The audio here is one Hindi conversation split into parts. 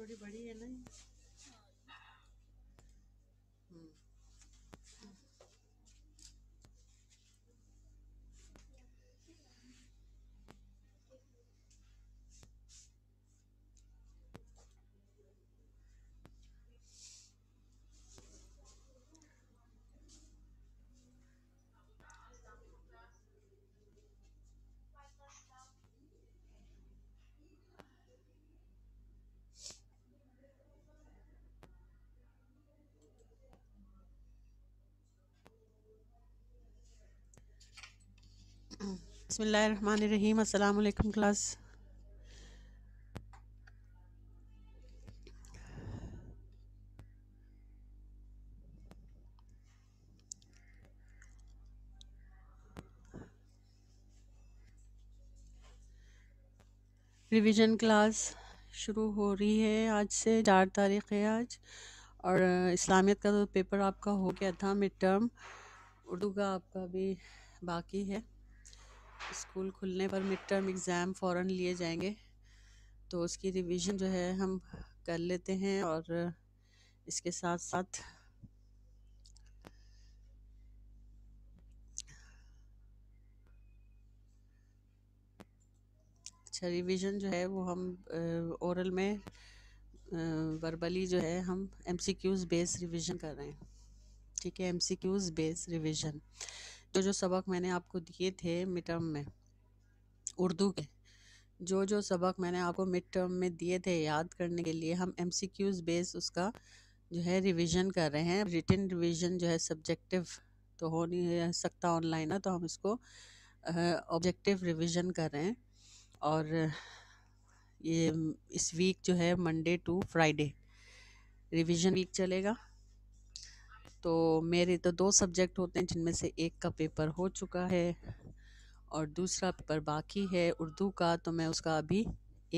थोड़ी बड़ी है ना बसमीम अल्लाम क्लास रिवीजन क्लास शुरू हो रही है आज से चार तारीख है आज और इस्लामियत का तो पेपर आपका हो गया था मिड टर्म उर्दू का आपका भी बाकी है स्कूल खुलने पर मिड टर्म एग्ज़ाम फ़ौर लिए जाएंगे तो उसकी रिवीजन जो है हम कर लेते हैं और इसके साथ साथ अच्छा रिविजन जो है वो हम ओरल में वर्बली जो है हम एमसीक्यूज़ बेस रिवीजन कर रहे हैं ठीक है एमसीक्यूज़ बेस रिवीजन तो जो सबक मैंने आपको दिए थे मिड टर्म में उर्दू के जो जो सबक मैंने आपको मिड टर्म में दिए थे याद करने के लिए हम एम सी क्यूज़ बेस उसका जो है रिविज़न कर रहे हैं रिटर्न रिविज़न जो है सब्जेक्टिव तो हो नहीं सकता ऑनलाइन ना तो हम इसको ऑब्जेक्टिव रिविज़न कर रहे हैं और ये इस वीक जो है Monday to Friday revision week चलेगा तो मेरे तो दो सब्जेक्ट होते हैं जिनमें से एक का पेपर हो चुका है और दूसरा पेपर बाकी है उर्दू का तो मैं उसका अभी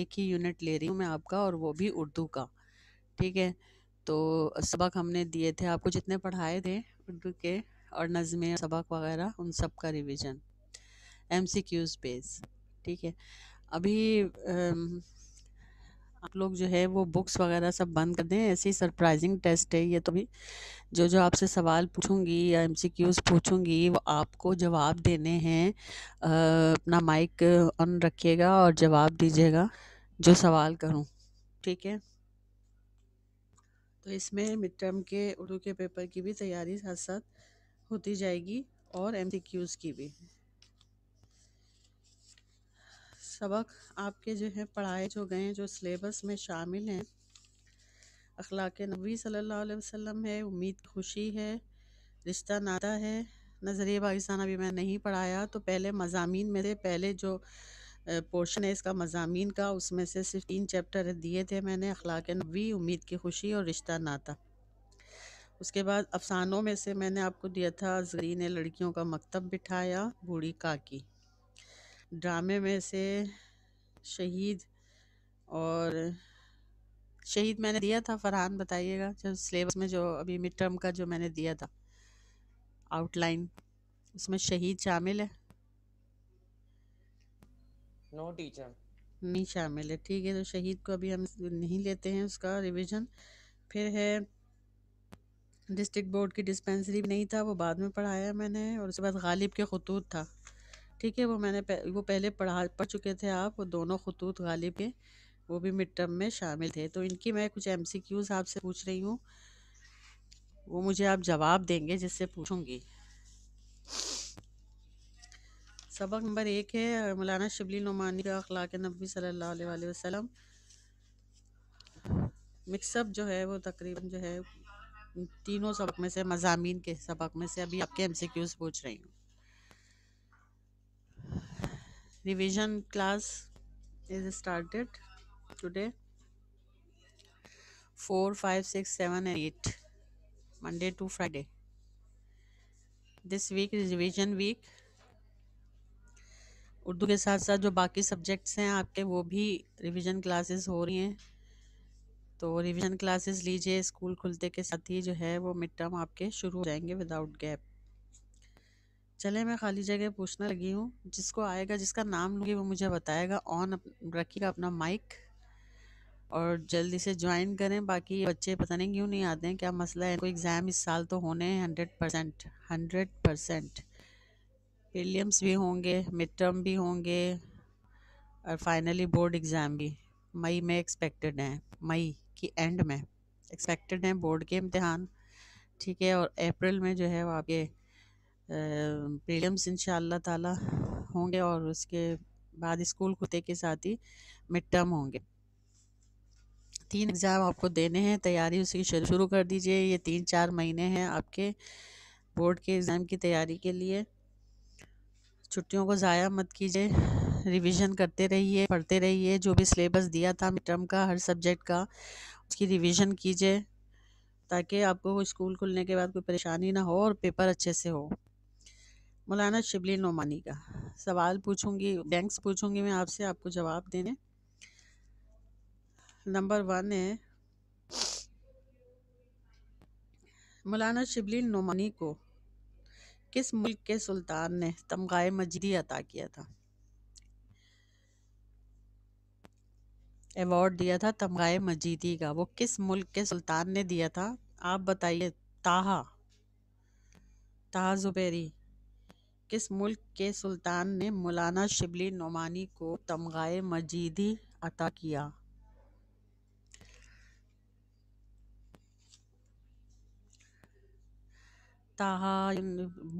एक ही यूनिट ले रही हूँ मैं आपका और वो भी उर्दू का ठीक है तो सबक हमने दिए थे आपको जितने पढ़ाए थे उर्दू के और नज़में सबक वगैरह उन सब का revision M C Qs base ठीक है अभी आ, आप लोग जो है वो बुक्स वगैरह सब बंद कर दें ऐसी सरप्राइजिंग टेस्ट है ये तो भी जो जो आपसे सवाल पूछूंगी या एम पूछूंगी वो आपको जवाब देने हैं अपना माइक ऑन रखिएगा और जवाब दीजिएगा जो सवाल करूँ ठीक है तो इसमें मिड टर्म के उर्दू के पेपर की भी तैयारी साथ साथ होती जाएगी और एम की भी सबक आपके जो हैं पढ़ाए जो गए जो सिलेबस में शामिल हैं अखलाक नबी सल्लल्लाहु अलैहि वसल्लम है उम्मीद खुशी है रिश्ता नाता है नज़रिए पाकिस्तान अभी मैं नहीं पढ़ाया तो पहले मजामी में से पहले जो पोर्शन है इसका मजामी का उसमें से सिर्फ तीन चैप्टर दिए थे मैंने अखलाक नबी उम्मीद की खुशी और रिश्ता नाता उसके बाद अफसानों में से मैंने आपको दिया था जरीन लड़कियों का मकतब बिठाया बूढ़ी काकी ड्रामे में से शहीद और शहीद मैंने दिया था फरहान बताइएगा जो सिलेबस में जो अभी मिड टर्म का जो मैंने दिया था आउटलाइन उसमें शहीद शामिल है नो टीचर नहीं शामिल है ठीक है तो शहीद को अभी हम नहीं लेते हैं उसका रिवीजन फिर है डिस्ट्रिक्ट बोर्ड की डिस्पेंसरी भी नहीं था वो बाद में पढ़ाया मैंने और उसके बाद गालिब के खतूत था ठीक है वो मैंने पह, वो पहले पढ़ा पढ़ चुके थे आप वो दोनों खतूत गालिब के वो भी मिड टर्म में शामिल थे तो इनकी मैं कुछ एम सी क्यूज़ आपसे पूछ रही हूँ वो मुझे आप जवाब देंगे जिससे पूछूंगी सबक नंबर एक है मौलाना शिबली नुमानी का अखलाक नबी सल्ला वसम मिक्सअप जो है वो तकरीबन जो है तीनों सबक में से मजामी के सबक में से अभी आपके एम सी क्यूज़ पूछ रही हूँ revision class is started today 4 5 6 7 and 8 monday to friday this week is revision week Urdu के साथ साथ जो बाकी सब्जेक्ट्स हैं आपके वो भी रिवीजन क्लासेस हो रही हैं तो रिवीजन क्लासेस लीजिए स्कूल खुलते के साथ ही जो है वो मिड टर्म आपके शुरू हो जाएंगे विदाउट गैप चले मैं खाली जगह पूछने लगी हूँ जिसको आएगा जिसका नाम लूँगी वो मुझे बताएगा ऑन रखिएगा अपना माइक और जल्दी से ज्वाइन करें बाकी बच्चे पता नहीं क्यों नहीं आते हैं क्या मसला है कोई एग्ज़ाम इस साल तो होने हैं hundred percent hundred percent prelims भी होंगे मिड टर्म भी होंगे और फाइनली बोर्ड एग्ज़ाम भी मई में एक्सपेक्टेड हैं मई की एंड में एक्सपेक्टेड हैं बोर्ड के इम्तहान ठीक है और अप्रैल में जो है वो आपके प्रीलियम्स इन ताला होंगे और उसके बाद स्कूल कुत्ते के साथ ही मिड टर्म होंगे तीन एग्ज़ाम आपको देने हैं तैयारी उसकी शुरू कर दीजिए ये तीन चार महीने हैं आपके बोर्ड के एग्ज़ाम की तैयारी के लिए छुट्टियों को ज़ाया मत कीजिए रिवीजन करते रहिए पढ़ते रहिए जो भी सिलेबस दिया था मिड टर्म का हर सब्जेक्ट का उसकी रिवीजन कीजिए ताकि आपको स्कूल खुलने के बाद कोई परेशानी ना हो और पेपर अच्छे से हो मौलाना शिबली नोमानी का सवाल पूछूंगी बैंक्स पूछूंगी मैं आपसे आपको जवाब देने नंबर वन है मौलाना शिबली नोमानी को किस मुल्क के सुल्तान ने तमगा मजदी अता किया था अवार्ड दिया था तमगा मजीदी का वो किस मुल्क के सुल्तान ने दिया था आप बताइए ताहा ताहा जुबेरी किस मुल्क के सुल्तान ने मौलाना शिबली नुमानी को तमग़ाए मजीदी अता किया ताहा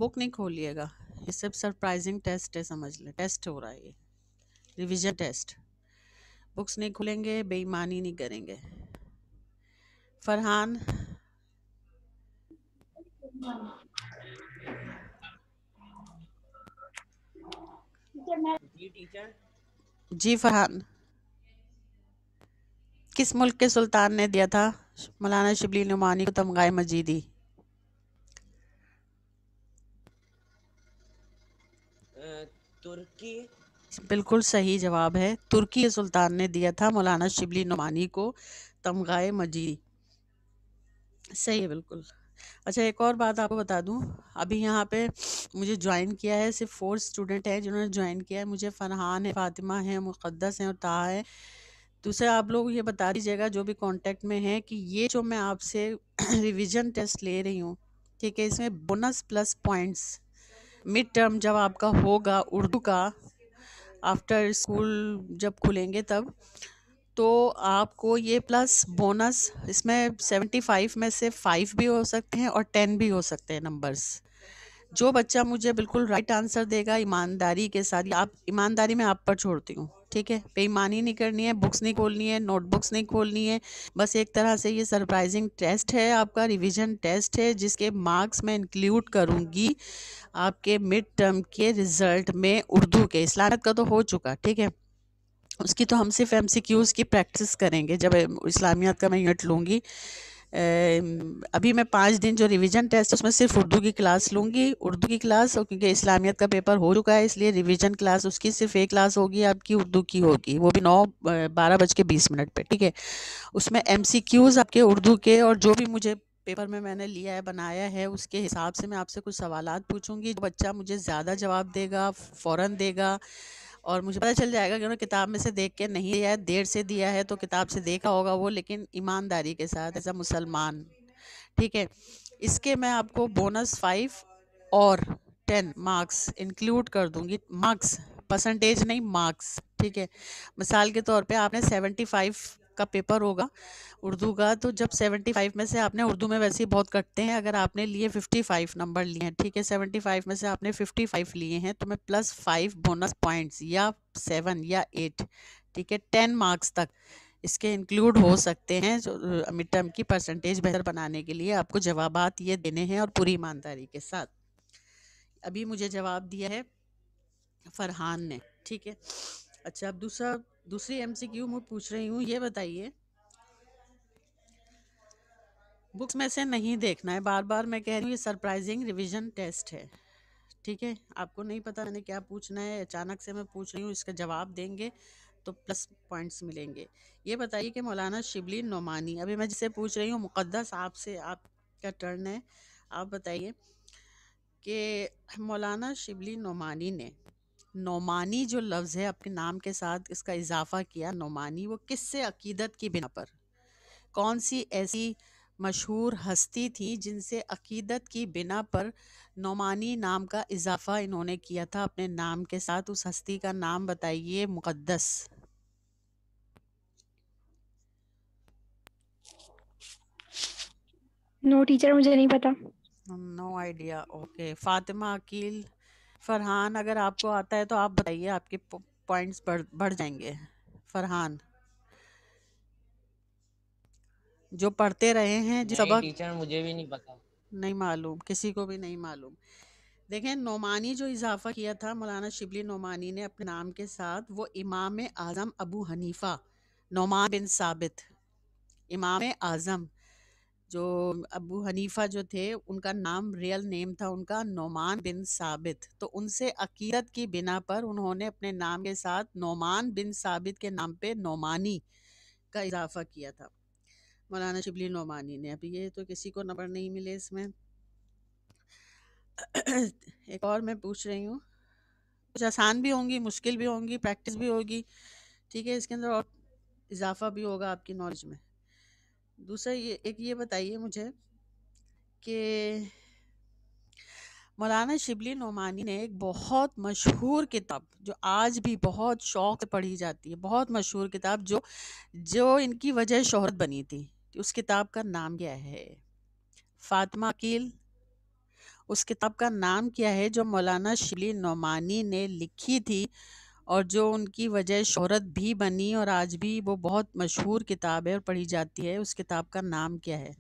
बुक नहीं खोलिएगा ये सब सरप्राइजिंग टेस्ट है समझ लें टेस्ट हो रहा है ये रिविजन टेस्ट बुक्स नहीं खुलेंगे बेईमानी नहीं करेंगे फरहान जी फरहान किस मुल्क के सुल्तान ने दिया था मौलाना शिबली नुमानी को तमगा मजीदी तुर्की बिल्कुल सही जवाब है तुर्की सुल्तान ने दिया था मौलाना शिबली नुमानी को तमगा मजीदी सही है बिल्कुल अच्छा एक और बात आपको बता दूं अभी यहाँ पे मुझे ज्वाइन किया है सिर्फ फोर स्टूडेंट हैं जिन्होंने ज्वाइन किया है मुझे फरहान है फातिमा है मुक़दस हैं और ताहा है दूसरे तो आप लोग ये बता दीजिएगा जो भी कांटेक्ट में है कि ये जो मैं आपसे रिविजन टेस्ट ले रही हूँ ठीक है इसमें bonus plus points mid term जब आपका होगा उर्दू का आफ्टर स्कूल जब खुलेंगे तब तो आपको ये प्लस बोनस इसमें सेवेंटी फाइव में से फाइव भी हो सकते हैं और टेन भी हो सकते हैं नंबर्स जो बच्चा मुझे बिल्कुल राइट आंसर देगा ईमानदारी के साथ आप ईमानदारी में आप पर छोड़ती हूँ ठीक है बेईमानी नहीं करनी है बुक्स नहीं खोलनी है नोटबुक्स नहीं खोलनी है बस एक तरह से ये सरप्राइजिंग टेस्ट है आपका रिवीजन टेस्ट है जिसके मार्क्स मैं इंक्लूड करूँगी आपके मिड टर्म के रिज़ल्ट में उर्दू के इस्लामत का तो हो चुका ठीक है उसकी तो हम सिर्फ एम की प्रैक्टिस करेंगे जब इस्लामियात का मैं यूनिट लूँगी अभी मैं पाँच दिन जो रिवीजन टेस्ट उसमें सिर्फ उर्दू की क्लास लूँगी उर्दू की क्लास क्योंकि इस्लामियत का पेपर हो चुका है इसलिए रिवीजन क्लास उसकी सिर्फ एक क्लास होगी आपकी उर्दू की होगी वो भी नौ बारह बज के बीस मिनट पर ठीक है उसमें एम आपके उर्दू के और जो भी मुझे पेपर में मैंने लिया है बनाया है उसके हिसाब से मैं आपसे कुछ सवाल पूछूंगी जो बच्चा मुझे ज़्यादा जवाब देगा फ़ौर देगा और मुझे पता चल जाएगा कि उन्होंने किताब में से देख के नहीं दिया है देर से दिया है तो किताब से देखा होगा वो लेकिन ईमानदारी के साथ एज अ मुसलमान ठीक है इसके मैं आपको बोनस फाइव और टेन मार्क्स इंक्लूड कर दूंगी मार्क्स परसेंटेज नहीं मार्क्स ठीक है मिसाल के तौर पे आपने सेवेंटी फाइव का पेपर होगा उर्दू का तो जब 75 में से आपने उर्दू में वैसे ही बहुत कटते हैं अगर आपने लिए 55 नंबर लिए हैं ठीक है 75 में से आपने 55 लिए हैं तो मैं प्लस फाइव बोनस पॉइंट्स या सेवन या एट ठीक है टेन मार्क्स तक इसके इंक्लूड हो सकते हैं मिड टर्म की परसेंटेज बेहतर बनाने के लिए आपको जवाब ये देने हैं और पूरी ईमानदारी के साथ अभी मुझे जवाब दिया है फरहान ने ठीक है अच्छा अब दूसरा दूसरी एमसीक्यू मैं पूछ रही हूँ ये बताइए बुक्स में से नहीं देखना है बार बार मैं कह रही हूँ ये सरप्राइजिंग रिवीजन टेस्ट है ठीक है आपको नहीं पता मैंने क्या पूछना है अचानक से मैं पूछ रही हूँ इसका जवाब देंगे तो प्लस पॉइंट्स मिलेंगे ये बताइए कि मौलाना शिबली नोमानी अभी मैं जिसे पूछ रही हूँ मुक़दस आपसे आपका टर्न है आप बताइए कि मौलाना शिबली नोमानी ने नौमानी जो लफ्ज़ है अपने नाम के साथ इसका इजाफ़ा किया नौमानी वो किससे अकीदत की बिना पर कौन सी ऐसी मशहूर हस्ती थी जिनसे अकीदत की बिना पर नौमानी नाम का इजाफ़ा इन्होंने किया था अपने नाम के साथ उस हस्ती का नाम बताइए मुक़द्दस नो no, टीचर मुझे नहीं पता no idea okay Fatima Akeel Farhan अगर आपको आता है तो आप बताइए आपके पॉइंट्स बढ़ बढ़ जाएंगे फरहान जो पढ़ते रहे हैं जो सबक टीचर मुझे भी नहीं पता नहीं मालूम किसी को भी नहीं मालूम देखें नोमानी जो इजाफा किया था मौलाना शिबली नोमानी ने अपने नाम के साथ वो इमाम आज़म अबू हनीफ़ा नोमान बिन साबित इमाम आज़म जो अबू हनीफा जो थे उनका नाम रियल नेम था उनका नोमान बिन साबित तो उनसे अकीदत की बिना पर उन्होंने अपने नाम के साथ नोमान बिन साबित के नाम पे नोमानी का इजाफा किया था मौलाना शिबली नोमानी ने अभी ये तो किसी को नंबर नहीं मिले इसमें एक और मैं पूछ रही हूँ कुछ आसान भी होंगी मुश्किल भी होंगी प्रैक्टिस भी होगी ठीक है इसके अंदर और इजाफा भी होगा आपकी नॉलेज में दूसरा ये एक ये बताइए मुझे कि मौलाना शिबली नोमानी ने एक बहुत मशहूर किताब जो आज भी बहुत शौक से पढ़ी जाती है बहुत मशहूर किताब जो जो इनकी वजह शोहरत बनी थी उस किताब का नाम क्या है फातिमा अकील उस किताब का नाम क्या है जो मौलाना शिबली नोमानी ने लिखी थी और जो उनकी वजह शहरत भी बनी और आज भी वो बहुत मशहूर किताब है और पढ़ी जाती है उस किताब का नाम क्या है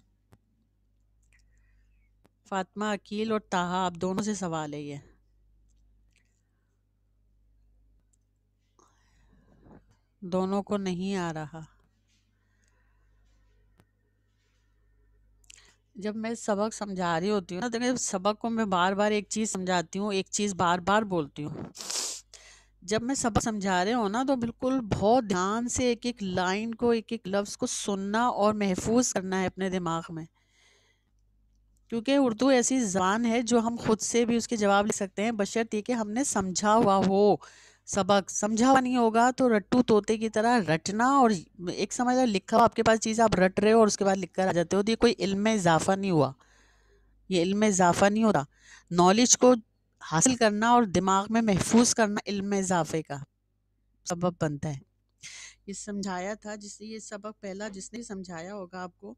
फातिमा अकील और ताहा आप दोनों से सवाल है ये दोनों को नहीं आ रहा जब मैं सबक समझा रही होती हूँ ना तो सबक को मैं बार बार एक चीज़ समझाती हूँ एक चीज़ बार बार बोलती हूँ जब मैं सबक समझा रहे हो ना तो बिल्कुल बहुत ध्यान से एक एक लाइन को एक एक लफ्ज़ को सुनना और महफूज करना है अपने दिमाग में क्योंकि उर्दू ऐसी ज़बान है जो हम खुद से भी उसके जवाब लिख सकते हैं बशर्त ये कि हमने समझा हुआ हो सबक समझा हुआ नहीं होगा तो रट्टू तोते की तरह रटना और एक समझ लिखा हुआ आपके पास चीज़ आप रट रहे हो और उसके बाद लिख कर आ जाते हो तो ये कोई इल्म में इजाफा नहीं हुआ ये इल्म में इजाफा नहीं हो रहा नॉलेज को हासिल करना और दिमाग में महफूज करना इल्म में इजाफे का सबब बनता है ये समझाया था जिसने ये सबक पहला जिसने समझाया होगा आपको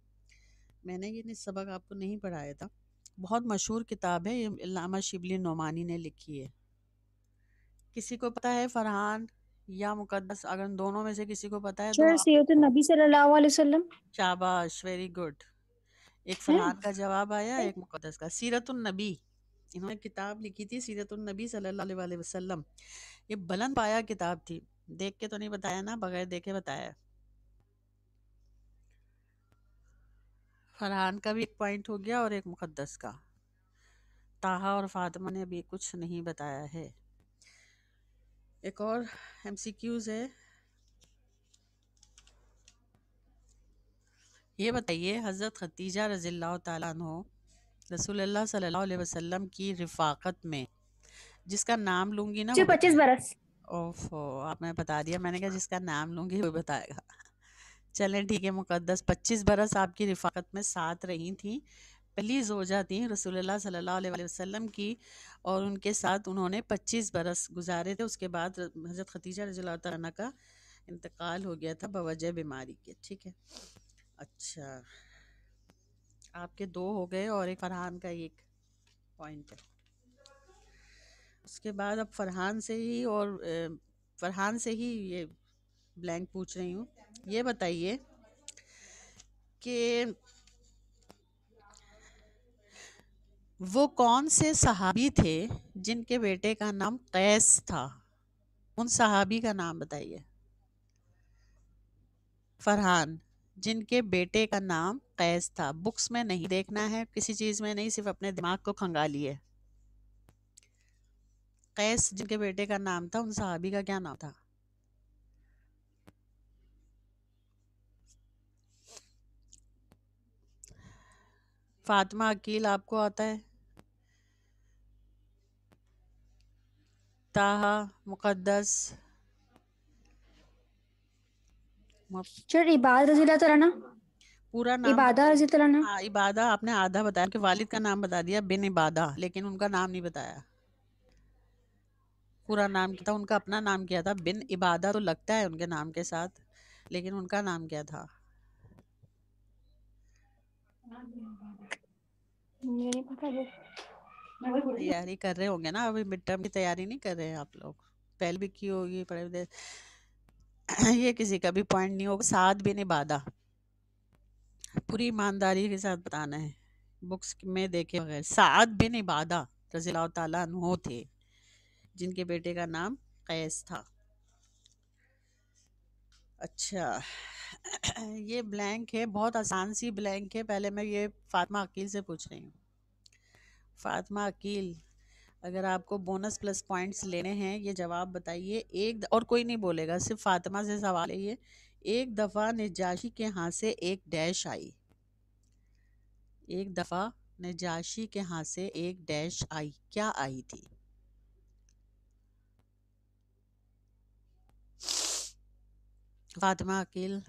मैंने ये सबक आपको नहीं पढ़ाया था बहुत मशहूर किताब है ये इलामा शिबली नोमानी ने लिखी है किसी को पता है फरहान या मुकद्दस अगर दोनों में से किसी को पता है तो तो नबी सल्लल्लाहु अलैहि वसल्लम शाबाश वेरी गुड एक फरहान का जवाब आया एक मुकद्दस का सीरतुल नबी इन्होंने किताब लिखी थी सीरतुलनबी सल्लल्लाहु अलैहि वसल्लम ये बुलंद पाया किताब थी देख के तो नहीं बताया ना बगैर देखे बताया फरहान का भी एक पॉइंट हो गया और एक मुकदस का ताहा और फातिमा ने अभी कुछ नहीं बताया है एक और एम है ये बताइए हज़रत खतीजा रज़ी अल्लाह रसूलुल्लाह सल्लल्लाहु अलैहि वसल्लम की रिफाकत में जिसका नाम लूंगी ना पच्चीस बरस ओफो आपने बता दिया मैंने कहा जिसका नाम लूंगी वो बताएगा चले ठीक है मुकद्दस पच्चीस बरस आपकी रिफाकत में साथ रही थी पहली जोजा थी रसूलुल्लाह सल्लल्लाहु अलैहि वसल्लम की और उनके साथ उन्होंने पच्चीस बरस गुजारे थे उसके बाद हज़रत खतीजा रजील्ला का इंतकाल हो गया था बवजह बीमारी के ठीक है अच्छा आपके दो हो गए और एक फरहान का एक पॉइंट है उसके बाद अब फरहान से ही और फरहान से ही ये ब्लैंक पूछ रही हूँ ये बताइए कि वो कौन से सहाबी थे जिनके बेटे का नाम कैस था उन सहाबी का नाम बताइए फरहान जिनके बेटे का नाम कैज था बुक्स में नहीं देखना है किसी चीज़ में नहीं सिर्फ अपने दिमाग को खंगालिए कैस जिनके बेटे का नाम था उन साहबी का क्या नाम था फातिमा अकील आपको आता है ताहा मुकद्दस इबादत रजीला तो रहना पूरा नाम इबादा तरह ना हाँ इबादा आपने आधा बताया कि वालिद का नाम बता दिया बिन इबादा लेकिन उनका नाम नहीं बताया पूरा नाम क्या था उनका अपना नाम क्या था बिन इबादा तो लगता है उनके नाम के साथ लेकिन उनका नाम क्या था तैयारी कर रहे होंगे ना अभी मिड टर्म की तैयारी नहीं कर रहे हैं आप लोग पहले भी की होगी पढ़े ये किसी का भी पॉइंट नहीं होगा साथ बिन इबादा पूरी ईमानदारी के साथ बताना है बुक्स में देखे बगैर साद बिन इबादा रजील तु थे जिनके बेटे का नाम कैस था अच्छा ये ब्लैंक है बहुत आसान सी ब्लैंक है पहले मैं ये फातिमा अकील से पूछ रही हूँ फातिमा अकील अगर आपको बोनस प्लस पॉइंट्स लेने हैं ये जवाब बताइए एक और कोई नहीं बोलेगा सिर्फ फातिमा से सवाल है ये एक दफ़ा नजाशी के हाथ से एक डैश आई एक दफ़ा नजाशी के हाथ से एक डैश आई क्या आई थी फातिमा अकील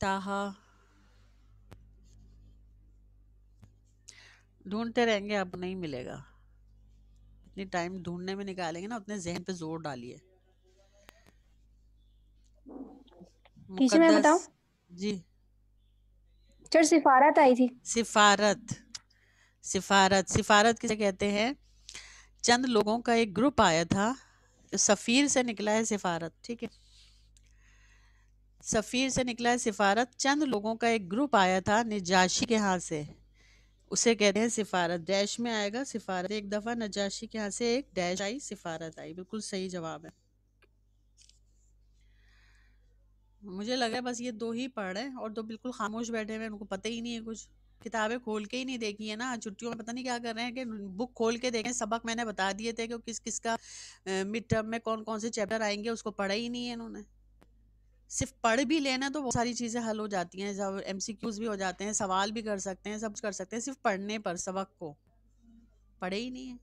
ताहा ढूंढते रहेंगे अब नहीं मिलेगा जितनी टाइम ढूंढने में निकालेंगे ना उतने जहन पे जोर डालिए सिफारत आई थी सिफारत सिफारत सिफारत किसे कहते हैं चंद लोगों का एक ग्रुप आया था सफ़ीर से निकला है सिफारत ठीक है सफ़ीर से निकला है सिफारत चंद लोगों का एक ग्रुप आया था निजाशी के हाथ से उसे कहते हैं सिफारत डैश में आएगा सिफारत एक दफ़ा नजाशी के यहाँ से एक डैश आई सिफारत आई बिल्कुल सही जवाब है मुझे लगा बस ये दो ही पढ़ रहे हैं और दो तो बिल्कुल खामोश बैठे हुए हैं उनको पता ही नहीं है कुछ किताबें खोल के ही नहीं देखी है ना छुट्टियों में पता नहीं क्या कर रहे हैं कि बुक खोल के देखें सबक मैंने बता दिए थे कि किस किस का मिड टर्म में कौन कौन से चैप्टर आएंगे उसको पढ़ा ही नहीं है इन्होंने सिर्फ पढ़ भी लेना तो बहुत सारी चीज़ें हल हो जाती हैं जब एम भी हो जाते हैं सवाल भी कर सकते हैं सब कुछ कर सकते हैं सिर्फ पढ़ने पर सबक को पढ़े ही नहीं है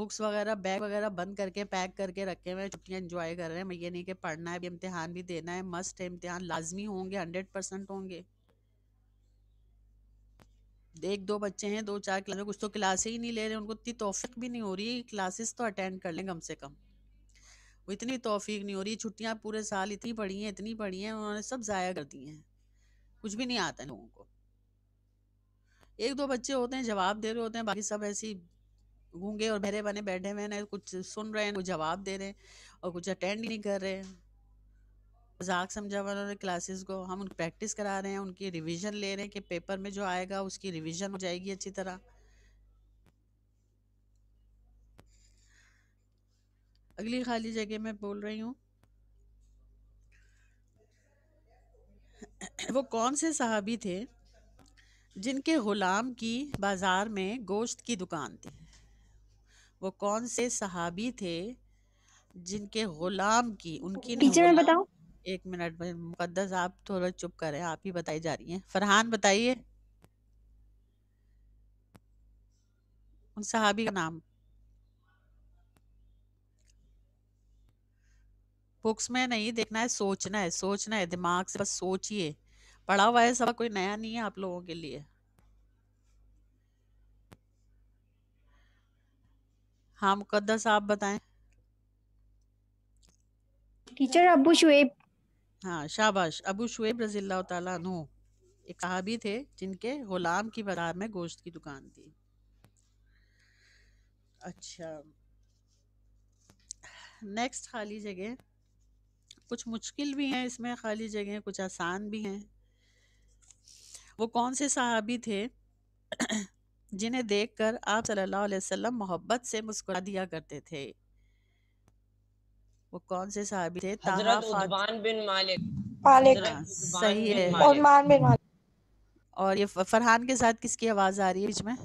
बुक्स वगैरह बैग वगैरह बंद करके पैक करके रखे हुए छुट्टियाँ इंजॉय कर रहे हैं मैं ये नहीं कि पढ़ना है इम्तिहान भी देना है मस्ट है इम्तिहान लाजमी होंगे हंड्रेड परसेंट होंगे एक दो बच्चे हैं दो चार क्लास में कुछ तो क्लासे ही नहीं ले रहे उनको इतनी तोफिक भी नहीं हो रही क्लासेस तो अटेंड कर लें कम से कम वो इतनी तोफीक नहीं हो रही छुट्टियाँ पूरे साल इतनी पड़ी हैं इतनी पड़ी हैं उन्होंने सब ज़ाया कर दिए हैं कुछ भी नहीं आता लोगों को एक दो बच्चे होते हैं जवाब दे रहे होते हैं बाकी सब ऐसी घूंगे और बहरे बने बैठे हुए हैं कुछ सुन रहे हैं कुछ जवाब दे रहे हैं और कुछ अटेंड नहीं कर रहे हैं मजाक समझा हुआ उन्होंने क्लासेस को हम उनकी प्रैक्टिस करा रहे हैं उनकी रिवीजन ले रहे हैं कि पेपर में जो आएगा उसकी रिवीजन हो जाएगी अच्छी तरह अगली खाली जगह मैं बोल रही हूँ वो कौन से सहाबी थे जिनके ग़ुलाम की बाज़ार में गोश्त की दुकान थी वो कौन से सहाबी थे जिनके ग़ुलाम की उनकी टीचर मैं बताऊं एक मिनट मुकद्दस आप थोड़ा चुप करें आप ही बताई जा रही हैं फरहान बताइए उन सहाबी का नाम बुक्स में नहीं देखना है सोचना है सोचना है दिमाग से बस सोचिए पढ़ा हुआ है सब कोई नया नहीं है आप लोगों के लिए हाँ मुकदस आप बताएं टीचर अबू शुएब हाँ शाबाश अबू शुएब रजील तु एक सहाबी थे जिनके गुलाम की बाजार में गोश्त की दुकान थी अच्छा नेक्स्ट खाली जगह कुछ मुश्किल भी हैं इसमें खाली जगह कुछ आसान भी हैं वो कौन से सहाबी थे जिन्हें देखकर आप सल्लल्लाहु अलैहि वसल्लम मोहब्बत से मुस्कुरा दिया करते थे वो कौन से सहाबी थे बिन मालिक मालिक सही है बिन और ये फरहान के साथ किसकी आवाज आ रही है इसमें में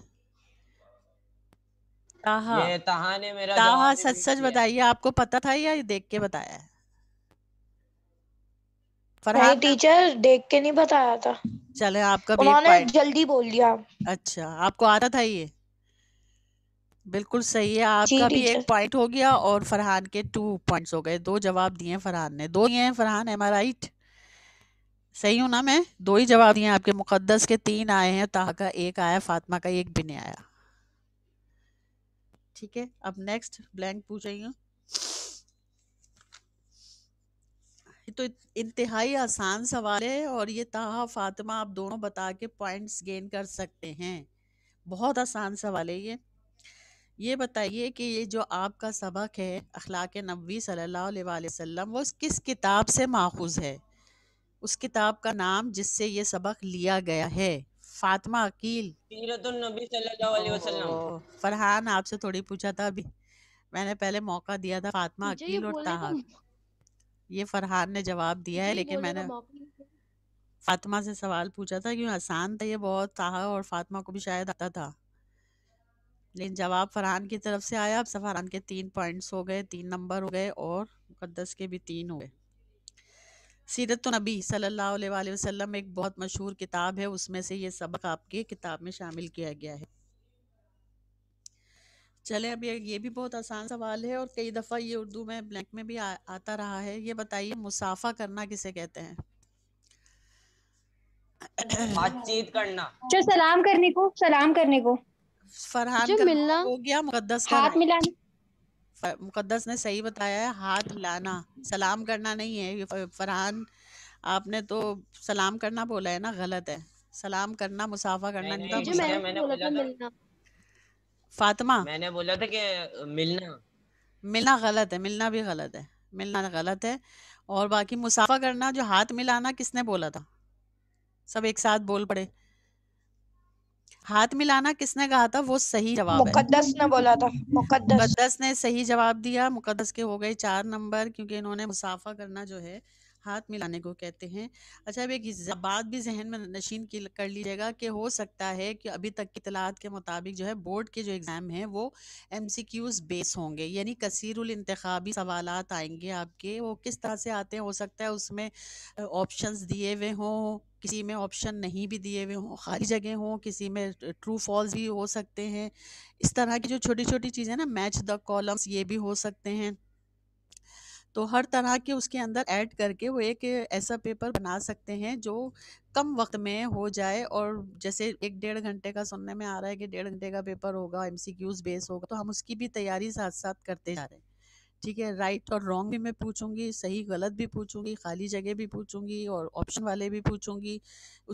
ताहा ताहा ने मेरा ताहा सच सच बताइए आपको पता था या ये देख के बताया है फरहान नहीं टीचर देख के नहीं बताया था चले आपका उन्होंने जल्दी बोल दिया अच्छा आपको आता था ये बिल्कुल सही है आपका भी एक पॉइंट हो गया और फरहान के टू पॉइंट्स हो गए दो जवाब दिए फरहान ने दो दिए हैं फरहान एम राइट सही हूँ ना मैं दो ही जवाब दिए आपके मुकद्दस के तीन आए हैं ताह का एक आया फातिमा का एक भी नहीं आया ठीक है अब नेक्स्ट ब्लैंक पूछ रही हूँ तो इंतहाई आसान सवाल है और ये ताहा फातिमा आप दोनों बता के पॉइंट्स गेन कर सकते हैं बहुत आसान सवाल है ये ये बताइए कि ये जो आपका सबक है अखलाक नबी सल्लल्लाहु अलैहि वसल्लम वो किस किताब से माखूज है उस किताब का नाम जिससे ये सबक लिया गया है फातिमा अकील फरहान आपसे थोड़ी पूछा था अभी मैंने पहले मौका दिया था फातिमा अकील और ताहा ये फरहान ने जवाब दिया है लेकिन मैंने फातिमा से सवाल पूछा था क्यों आसान था ये बहुत था और फातिमा को भी शायद आता था लेकिन जवाब फरहान की तरफ से आया अब सफरान फरहान के तीन पॉइंट्स हो गए तीन नंबर हो गए और मुकदस के भी तीन हो गए सीरत नबी सल्लल्लाहु अलैहि वसल्लम एक बहुत मशहूर किताब है उसमें से ये सबक आपकी किताब में शामिल किया गया है चले अब ये भी बहुत आसान सवाल है और कई दफ़ा ये उर्दू में ब्लैंक में भी आ, आता रहा है ये बताइए मुसाफा करना किसे कहते हैं बातचीत करना जो अच्छा, सलाम करने को सलाम करने को फरहान जो अच्छा, मिलना हो गया मुकदस हाथ मिलाना मुकदस ने सही बताया है हाथ मिलाना सलाम करना नहीं है फरहान आपने तो सलाम करना बोला है ना गलत है सलाम करना मुसाफा करना नहीं, नहीं, नहीं, नहीं, नहीं, नहीं, नहीं, नहीं, नहीं, नहीं, फातिमा मैंने बोला था कि मिलना मिलना गलत है मिलना भी गलत है मिलना गलत है और बाकी मुसाफा करना जो हाथ मिलाना किसने बोला था सब एक साथ बोल पड़े हाथ मिलाना किसने कहा था वो सही जवाब मुकद्दस ने बोला था मुकद्दस मुकद्दस ने सही जवाब दिया मुकद्दस के हो गए चार नंबर क्योंकि इन्होंने मुसाफा करना जो है हाथ मिलाने को कहते हैं अच्छा अब एक बात भी जहन में नशीन की कर लीजिएगा कि हो सकता है कि अभी तक की इतलात के मुताबिक जो है बोर्ड के जो एग्ज़ाम हैं वो एम सी क्यूज़ बेस होंगे यानी कसीरुल इंतबी सवाल आएंगे आपके वो किस तरह से आते हैं हो सकता है उसमें ऑप्शंस दिए हुए हों किसी में ऑप्शन नहीं भी दिए हुए हों खाली जगह हों किसी में ट्रू फॉल्स भी हो सकते हैं इस तरह की जो छोटी छोटी चीज़ें ना मैच द कॉलम्स ये भी हो सकते हैं तो हर तरह के उसके अंदर ऐड करके वो एक ऐसा पेपर बना सकते हैं जो कम वक्त में हो जाए और जैसे एक डेढ़ घंटे का सुनने में आ रहा है कि डेढ़ घंटे का पेपर होगा एम सी बेस होगा तो हम उसकी भी तैयारी साथ साथ करते जा रहे हैं ठीक है राइट और रॉन्ग भी मैं पूछूंगी सही गलत भी पूछूंगी खाली जगह भी पूछूंगी और ऑप्शन वाले भी पूछूंगी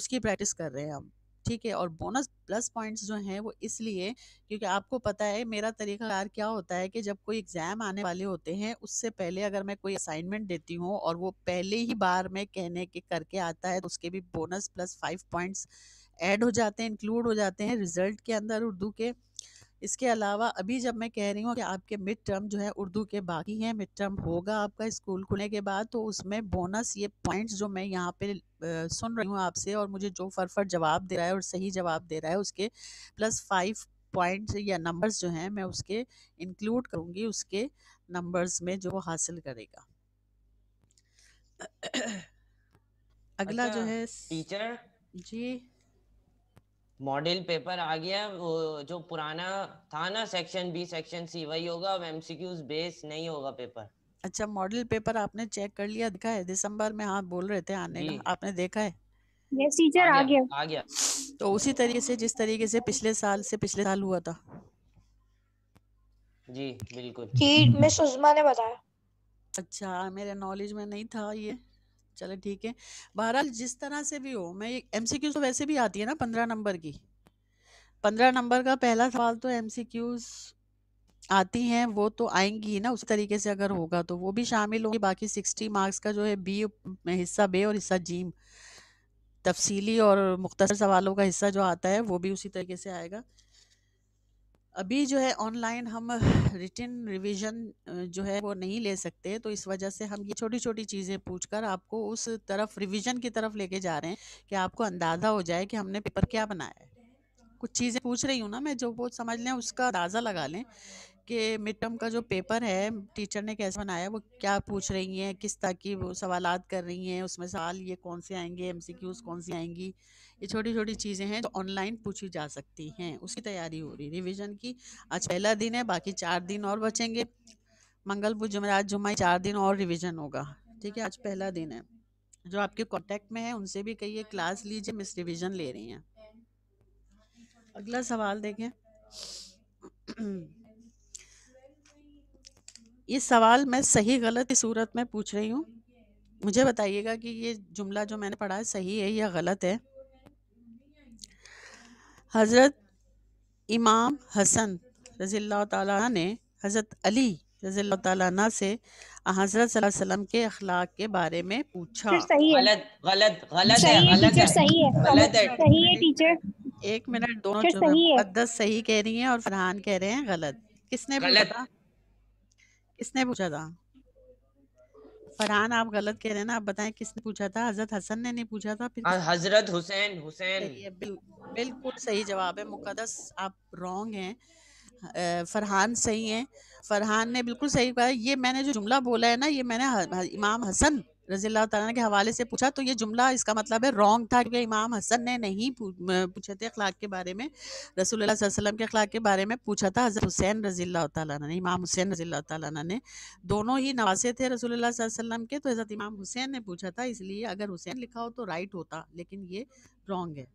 उसकी प्रैक्टिस कर रहे हैं हम ठीक है और बोनस प्लस पॉइंट्स जो हैं वो इसलिए क्योंकि आपको पता है मेरा तरीका यार क्या होता है कि जब कोई एग्ज़ाम आने वाले होते हैं उससे पहले अगर मैं कोई असाइनमेंट देती हूँ और वो पहले ही बार में कहने के करके आता है तो उसके भी bonus plus five points add हो जाते हैं इंक्लूड हो जाते हैं रिजल्ट के अंदर उर्दू के इसके अलावा अभी जब मैं कह रही हूँ कि आपके मिड टर्म जो है उर्दू के बाकी हैं मिड टर्म होगा आपका स्कूल खुलने के बाद तो उसमें बोनस ये पॉइंट्स जो मैं यहाँ पे सुन रही हूँ आपसे और मुझे जो फरफर जवाब दे रहा है और सही जवाब दे रहा है उसके प्लस फाइव पॉइंट्स या नंबर्स जो हैं मैं उसके इंक्लूड करूँगी उसके नंबर्स में जो हासिल करेगा अगला अच्छा, जो है टीचर जी मॉडल पेपर आ गया वो जो पुराना था ना सेक्शन बी सेक्शन सी वही होगा अब एमसीक्यूज बेस नहीं होगा पेपर अच्छा मॉडल पेपर आपने चेक कर लिया देखा है दिसंबर में हाँ बोल रहे थे आने का आपने देखा है यस टीचर आ गया आ गया तो उसी तरीके से जिस तरीके से पिछले साल से पिछले साल हुआ था जी बिल्कुल मैं उजमा ने बताया अच्छा मेरे नॉलेज में नहीं था ये चले ठीक है बहरहाल जिस तरह से भी हो मैं एम सी क्यूज तो वैसे भी आती है ना पंद्रह नंबर की पंद्रह नंबर का पहला सवाल तो एम सी क्यूज आती हैं वो तो आएंगी ना उस तरीके से अगर होगा तो वो भी शामिल होंगी बाकी सिक्सटी मार्क्स का जो है बी हिस्सा बे और हिस्सा जीम तफसीली और मुख्तर सवालों का हिस्सा जो आता है वो भी उसी तरीके से आएगा अभी जो है ऑनलाइन हम रिटर्न रिवीजन जो है वो नहीं ले सकते तो इस वजह से हम ये छोटी छोटी चीज़ें पूछकर आपको उस तरफ रिवीजन की तरफ लेके जा रहे हैं कि आपको अंदाज़ा हो जाए कि हमने पेपर क्या बनाया है कुछ चीज़ें पूछ रही हूँ ना मैं जो वो समझ लें उसका अंदाज़ा लगा लें कि मिड टर्म का जो पेपर है टीचर ने कैसे बनाया वो क्या पूछ रही हैं किस तरह की वो सवाल कर रही हैं उसमें सवाल ये कौन से आएंगे एम कौन सी आएंगी ये छोटी छोटी चीज़ें हैं जो तो ऑनलाइन पूछी जा सकती हैं उसकी तैयारी हो रही रिविज़न की आज पहला दिन है बाकी चार दिन और बचेंगे मंगल बुध जुमेरात जुम्मा चार दिन और रिविज़न होगा ठीक है आज पहला दिन है जो आपके कॉन्टैक्ट में है उनसे भी कहिए क्लास लीजिए मिस रिविज़न ले रही हैं अगला सवाल देखें ये सवाल मैं सही गलत की सूरत में पूछ रही हूँ मुझे बताइएगा कि ये जुमला जो मैंने पढ़ा है सही है या गलत है हज़रत इमाम हसन रज़ील्ला तला ने हज़रत अली रज़ील्ला तला से हज़रत सल्लम के अखलाक के बारे में पूछा गलत गलत गलत है गलत है सही है गलत है सही है टीचर एक मिनट दोनों मुकदस सही कह रही हैं और फरहान कह रहे हैं गलत किसने पूछा था किसने पूछा था फरहान आप गलत कह रहे हैं ना आप बताएं किसने पूछा था हजरत हसन ने नहीं पूछा था फिर हाँ, हजरत हुसैन हुसैन बिल्कुल सही जवाब है मुकदस आप रॉन्ग हैं फरहान सही हैं फरहान ने बिल्कुल सही कहा ये मैंने जो जुमला बोला है ना ये मैंने इमाम हसन रजील्ला के हवाले से पूछा तो ये जुमला इसका मतलब है रॉन्ग था क्योंकि इमाम हसन ने नहीं पूछे थे अखलाक के बारे में रसूल के अखलाक के बारे में पूछा था हज़रत हुसैन रजील्ला ने इमाम हुसैन रजील्ला ने दोनों ही नवासे थे रसूल के तो हज़रत इमाम हुसैन ने पूछा था इसलिए अगर हुसैन लिखा हो तो राइट होता लेकिन ये रॉन्ग है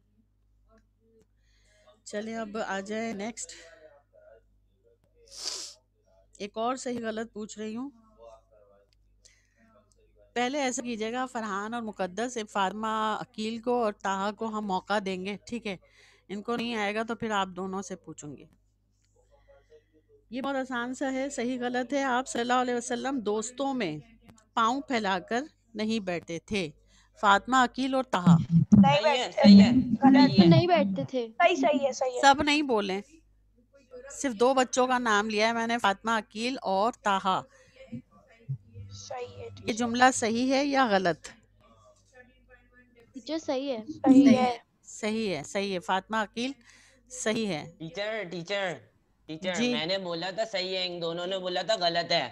चले अब आ जाए नेक्स्ट एक और सही गलत पूछ रही हूँ पहले ऐसा कीजिएगा फरहान और मुकद्दस फार्मा अकील को और ताहा को हम मौका देंगे ठीक है इनको नहीं आएगा तो फिर आप दोनों से पूछूंगी ये बहुत आसान सा है सही गलत है आप सल्लल्लाहु अलैहि वसल्लम दोस्तों में पाँव फैलाकर नहीं बैठे थे फातिमा अकील और ताहा नहीं बैठते नहीं बैठते थे सही सही है सही है सब नहीं बोले सिर्फ दो बच्चों का नाम लिया है मैंने फातिमा अकील और ताहा ये जुमला सही है या गलत टीचर सही है सही है सही है फातिमा अकील सही है टीचर टीचर टीचर मैंने बोला था सही है इन दोनों ने बोला था गलत है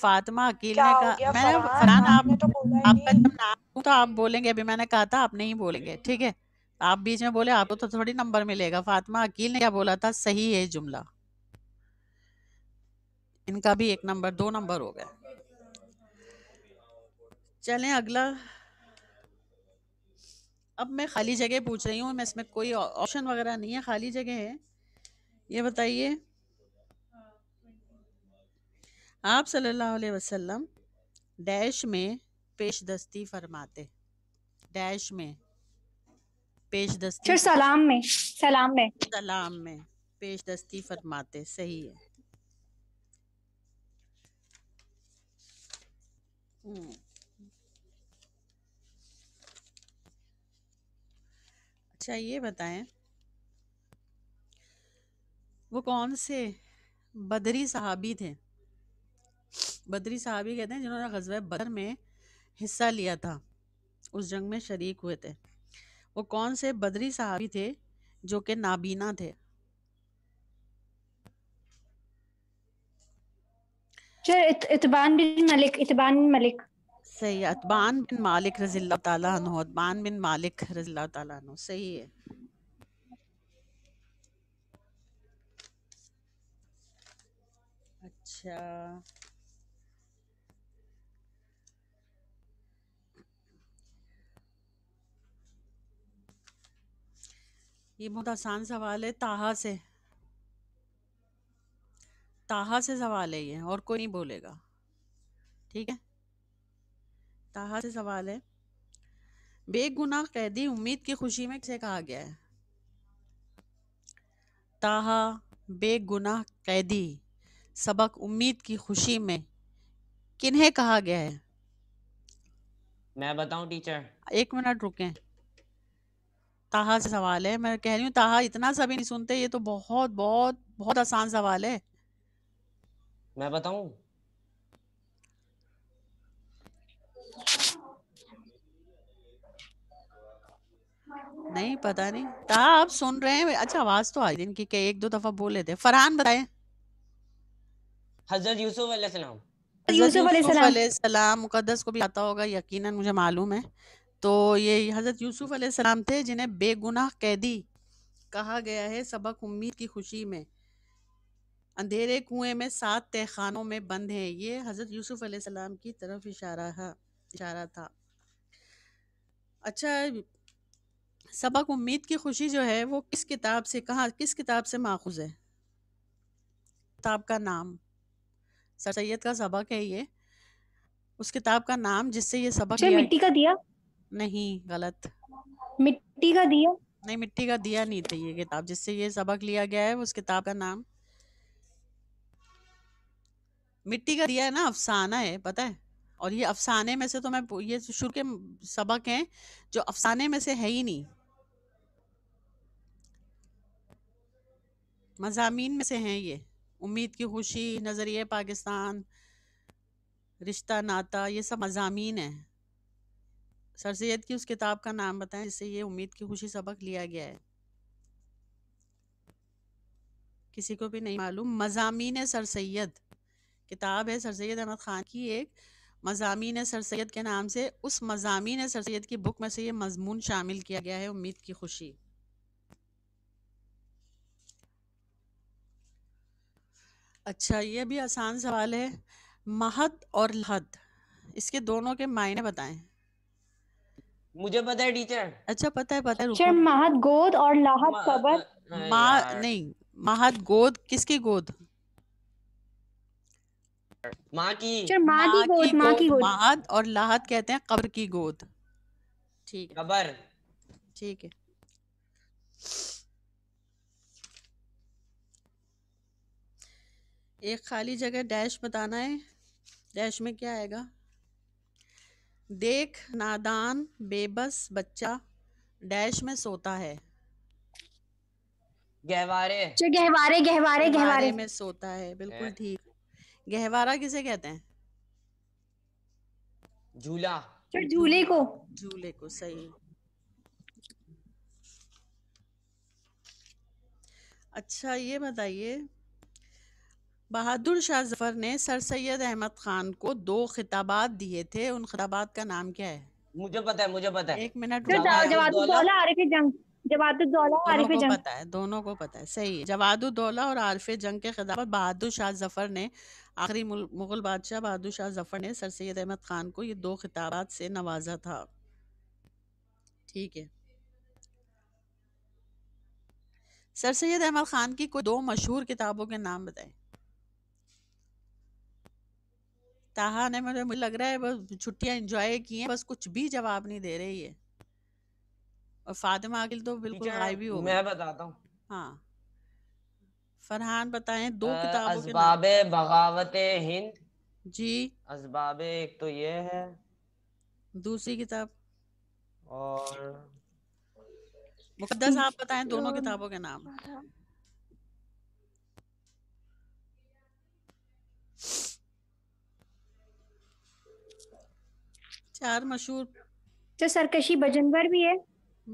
फातिमा अकील ने कहा मैं फरान आपने तो आपका जब नाम तो आप बोलेंगे अभी मैंने कहा था आप नहीं बोलेंगे ठीक है आप बीच में बोले आपको तो थोड़ी नंबर मिलेगा फातिमा अकील ने क्या बोला था सही है जुमला इनका भी एक नंबर दो नंबर हो गया चलें अगला अब मैं खाली जगह पूछ रही हूँ मैं इसमें कोई ऑप्शन वगैरह नहीं है खाली जगह है ये बताइए आप सल्लल्लाहु अलैहि वसल्लम डैश में पेश दस्ती फरमाते डैश में पेश दस्ती सलाम में सलाम में सलाम में पेश दस्ती फरमाते सही है हम्म अच्छा ये बताएं वो कौन से बदरी साहबी थे बदरी साहबी कहते हैं जिन्होंने गजब बदर में हिस्सा लिया था उस जंग में शरीक हुए थे वो कौन से बदरी साहबी थे जो कि नाबीना थे इत, इतबान बिन मलिक इतबान मलिक सही है अतबान बिन मालिक रजी अल्लाह बिन मालिक रजी तु सही है अच्छा ये बहुत आसान सवाल है ताहा से ताहा से सवाल है ये और कोई नहीं बोलेगा ठीक है ताहा से सवाल है बेगुनाह कैदी उम्मीद की खुशी में किसे कहा गया है ताहा बेगुनाह कैदी सबक उम्मीद की खुशी में किन्हें कहा गया है मैं बताऊं टीचर एक मिनट रुकें ताहा से सवाल है मैं कह रही हूँ ताहा इतना सभी नहीं सुनते ये तो बहुत बहुत बहुत आसान सवाल है मैं बताऊं नहीं पता नहीं ता हाँ, आप सुन रहे हैं अच्छा आवाज तो आई इनकी की के एक दो दफा बोले थे फरहान बताए हजरत यूसुफ अलैहिस्सलाम यूसुफ सलाम मुकदस को भी आता होगा यकीनन मुझे मालूम है तो ये हजरत यूसुफ सलाम थे जिन्हें बेगुनाह कैदी कहा गया है सबक उम्मीद की खुशी में अंधेरे कुएं में सात तहखानों में बंद हैं ये हजरत यूसुफ सलाम की तरफ इशारा है इशारा था अच्छा सबक उम्मीद की खुशी जो है वो किस किताब से कहाँ किस किताब से माखुज है किताब का नाम सर सैयद का सबक है ये उस किताब का नाम जिससे ये सबक मिट्टी का दिया नहीं गलत मिट्टी का दिया नहीं मिट्टी का दिया नहीं था ये किताब जिससे ये सबक लिया गया है उस किताब का नाम मिट्टी का दिया है ना अफसाना है पता है और ये अफसाने में से तो मैं ये तो शुरू के सबक हैं जो अफसाने में से है ही नहीं मजामीन में से हैं ये उम्मीद की खुशी नज़रिए पाकिस्तान रिश्ता नाता ये सब मजामी हैं सर सैद की उस किताब का नाम बताएं जिससे ये उम्मीद की खुशी सबक लिया गया है किसी को भी नहीं मालूम मजामी सर सैद किताब है सर सैद अहमद ख़ान की एक मजामी सर सैद के नाम से उस मजामी सर सैद की बुक में से ये मजमून शामिल किया गया है उम्मीद की खुशी अच्छा ये भी आसान सवाल है महत और लहद इसके दोनों के मायने बताएं मुझे पता है टीचर अच्छा पता है पता है टीचर महत गोद और लाहत हाँ, मा- कबर माँ नहीं महत गोद किसकी गोद माँ की टीचर माँ की गोद माँ की गोद महत और लाहत कहते हैं कब्र की गोद ठीक है ठीक है एक खाली जगह डैश बताना है डैश में क्या आएगा देख नादान बेबस बच्चा डैश में सोता है गहवारे अच्छा, गहवारे गहवारे गहवारे में सोता है बिल्कुल ठीक गहवारा किसे कहते हैं झूला अच्छा, झूले को झूले को सही अच्छा ये बताइए बहादुर शाह जफर ने सर सैयद अहमद खान को दो खिताबात दिए थे उन खिताबात का नाम क्या है मुझे पता है मुझे पता है एक मिनट जवादुद्दौला पता है दोनों को पता है सही है जवादुद्दौला और आरफे जंग के खिताब बहादुर शाह जफर ने आखिरी मुगल बादशाह बहादुर शाह जफर ने सर सैयद अहमद खान को ये दो खिताबात से नवाजा था ठीक है सर सैयद अहमद खान की कोई दो मशहूर किताबों के नाम बताएं ताहा ने मुझे मुझे लग रहा है बस छुट्टियां एंजॉय की हैं बस कुछ भी जवाब नहीं दे रही है और फातिमा आगिल तो बिल्कुल हाई भी हो मैं बताता हूँ हाँ फरहान बताएं दो किताबों के अजबाब बगावत हिंद जी अजबाब एक तो ये है दूसरी किताब और मुकद्दस आप बताएं दोनों तो किताबों के नाम चार मशहूर तो सरकशी बजनवर भी है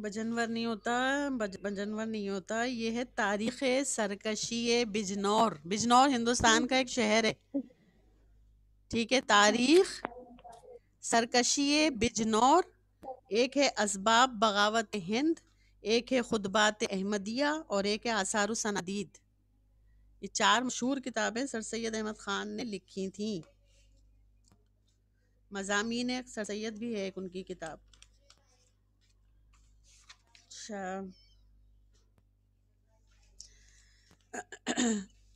बजनवर नहीं होता बजनवर नहीं होता ये है तारीख सरकशी बिजनौर बिजनौर हिंदुस्तान का एक शहर है ठीक है तारीख सरकशी बिजनौर एक है असबाब बगावत हिंद एक है खुदबात अहमदिया और एक है आसारुसनादीद ये चार मशहूर किताबें सर सैद अहमद ख़ान ने लिखी थीं है सर सैद भी है एक उनकी किताब अच्छा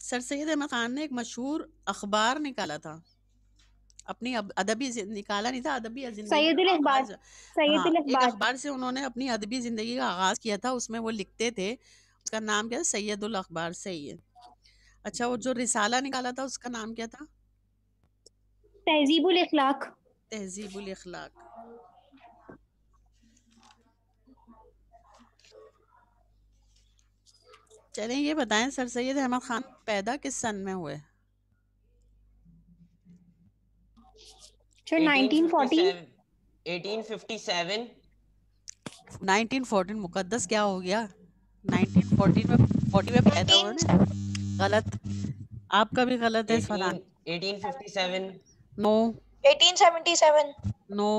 सर सैद अहमद ख़ान ने एक मशहूर अखबार निकाला था अपनी अदबी निकाला नहीं था अदबी हाँ, अखबार से उन्होंने अपनी अदबी ज़िंदगी का आगाज़ किया था उसमें वो लिखते थे उसका नाम क्या था सैयदुल अखबार सही है अच्छा वो जो रिसाला निकाला था उसका नाम क्या था तहजीबुल इखलाक अखलाक चलें ये बताएं सर सैद अहमद खान पैदा किस सन में हुए सर मुकद्दस क्या हो गया 1914 में 40 में पैदा हुआ गलत आपका भी गलत है 18, 1857 नो no. नो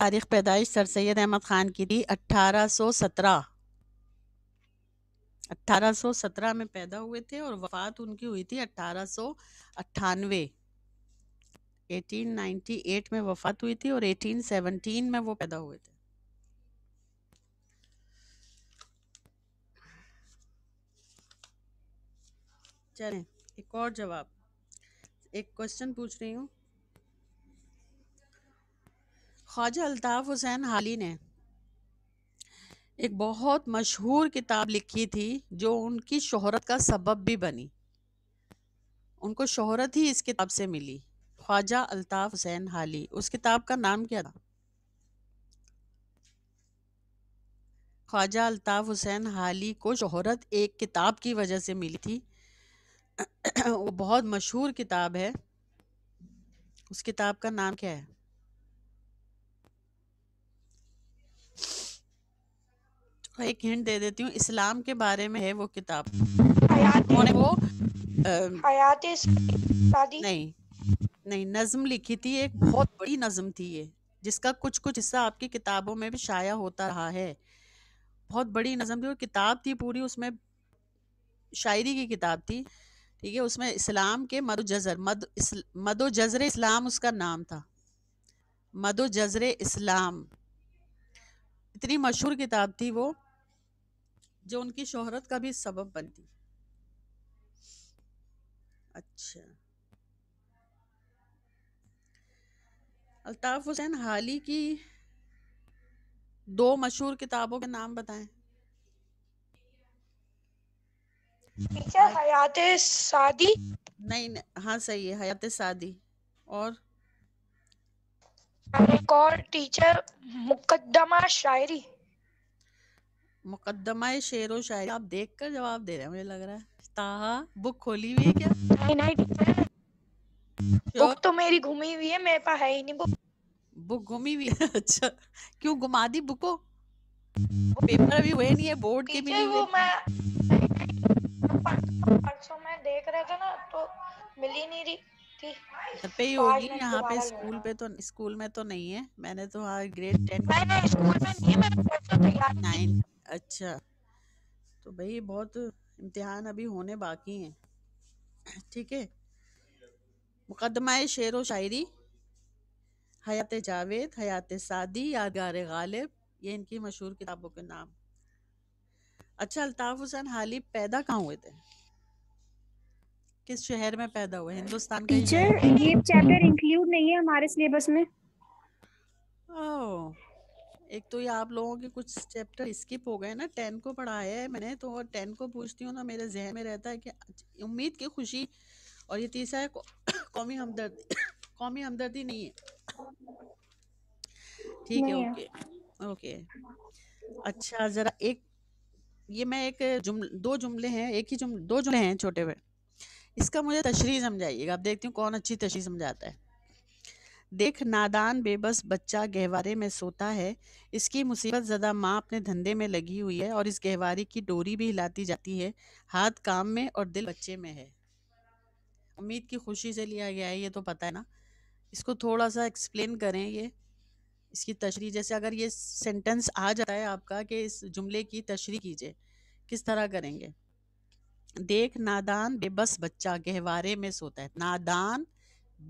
तारीख पैदाइश सर सैद अहमद खान की थी 1817 1817 में पैदा हुए थे और वफात उनकी हुई थी अट्ठारह सो अट्ठानवे 1898 में वफात हुई थी और 1817 में वो पैदा हुए थे चलें एक और जवाब एक क्वेश्चन पूछ रही हूँ ख्वाजा अल्ताफ़ हुसैन हाली ने एक बहुत मशहूर किताब लिखी थी जो उनकी शोहरत का सबब भी बनी उनको शोहरत ही इस किताब से मिली ख्वाजा अल्ताफ़ हुसैन हाली उस किताब का नाम क्या था ख्वाजा अल्ताफ़ हुसैन हाली को शोहरत एक किताब की वजह से मिली थी वो बहुत मशहूर किताब है उस किताब का नाम क्या है तो एक हिंट दे देती हूँ इस्लाम के बारे में है वो किताब उन्होंने वो आ, नहीं नहीं नज्म लिखी थी एक बहुत बड़ी नज्म थी ये जिसका कुछ कुछ हिस्सा आपकी किताबों में भी शाया होता रहा है बहुत बड़ी नज्म थी और किताब थी पूरी उसमें शायरी की किताब थी ठीक है उसमें इस्लाम के मदो जजर मद इस मदो जजर इस्लाम उसका नाम था मदो जजर इस्लाम इतनी मशहूर किताब थी वो जो उनकी शोहरत का भी सबब बनती अच्छा अल्ताफ़ हुसैन हाल ही की दो मशहूर किताबों के नाम बताएं टीचर हयात सादी नहीं हाँ सही है हयात सादी और एक और टीचर मुकदमा शायरी मुकदमा शेर शायरी आप देख कर जवाब दे रहे हैं मुझे लग रहा है ताहा बुक खोली हुई है क्या नहीं नहीं टीचर तो बुक तो मेरी घुमी हुई है मेरे पास है ही नहीं बुक बुक घुमी हुई है अच्छा क्यों घुमा दी बुको पेपर अभी हुए नहीं है बोर्ड के भी नहीं वो मैं परसों मैं देख रहे थे ना तो मिल नहीं रही घर पे ही तो होगी यहाँ पे स्कूल पे तो स्कूल में तो नहीं है मैंने तो हाँ ग्रेड टेन नाइन अच्छा तो भाई बहुत इम्तिहान अभी होने बाकी हैं ठीक है मुकदमा शेर व शायरी हयात जावेद हयात सादी यादगार गालिब ये इनकी मशहूर किताबों के नाम अच्छा अल्ताफ़ हुसैन हाली पैदा कहाँ हुए थे किस शहर में पैदा हुए हिंदुस्तान टीचर ये चैप्टर इंक्लूड नहीं है हमारे सिलेबस में ओह एक तो ये आप लोगों के कुछ चैप्टर स्किप हो गए ना टेन को पढ़ाया है मैंने तो और टेन को पूछती हूँ ना मेरे जहन में रहता है कि उम्मीद की खुशी और ये तीसरा है कौमी हमदर्दी कौमी हमदर्दी नहीं है ठीक है ओके ओके अच्छा ज़रा एक ये मैं एक जुम दो जुमले हैं एक ही जुम दो जुमले हैं छोटे हुए इसका मुझे तशरी समझाइएगा आप देखती हूँ कौन अच्छी तशरी समझाता है देख नादान बेबस बच्चा गहवारे में सोता है इसकी मुसीबत ज्यादा माँ अपने धंधे में लगी हुई है और इस गहवारे की डोरी भी हिलाती जाती है हाथ काम में और दिल बच्चे में है उम्मीद की खुशी से लिया गया है ये तो पता है ना इसको थोड़ा सा एक्सप्लेन करें ये इसकी तशरी जैसे अगर ये सेंटेंस आ जाता है आपका कि इस जुमले की तशरी कीजिए किस तरह करेंगे देख नादान बेबस बच्चा गहवारे में सोता है नादान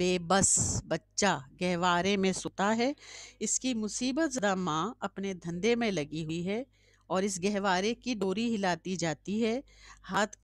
बेबस बच्चा गहवारे में सोता है इसकी मुसीबत ज़दा माँ अपने धंधे में लगी हुई है और इस गहवारे की डोरी हिलाती जाती है हाथ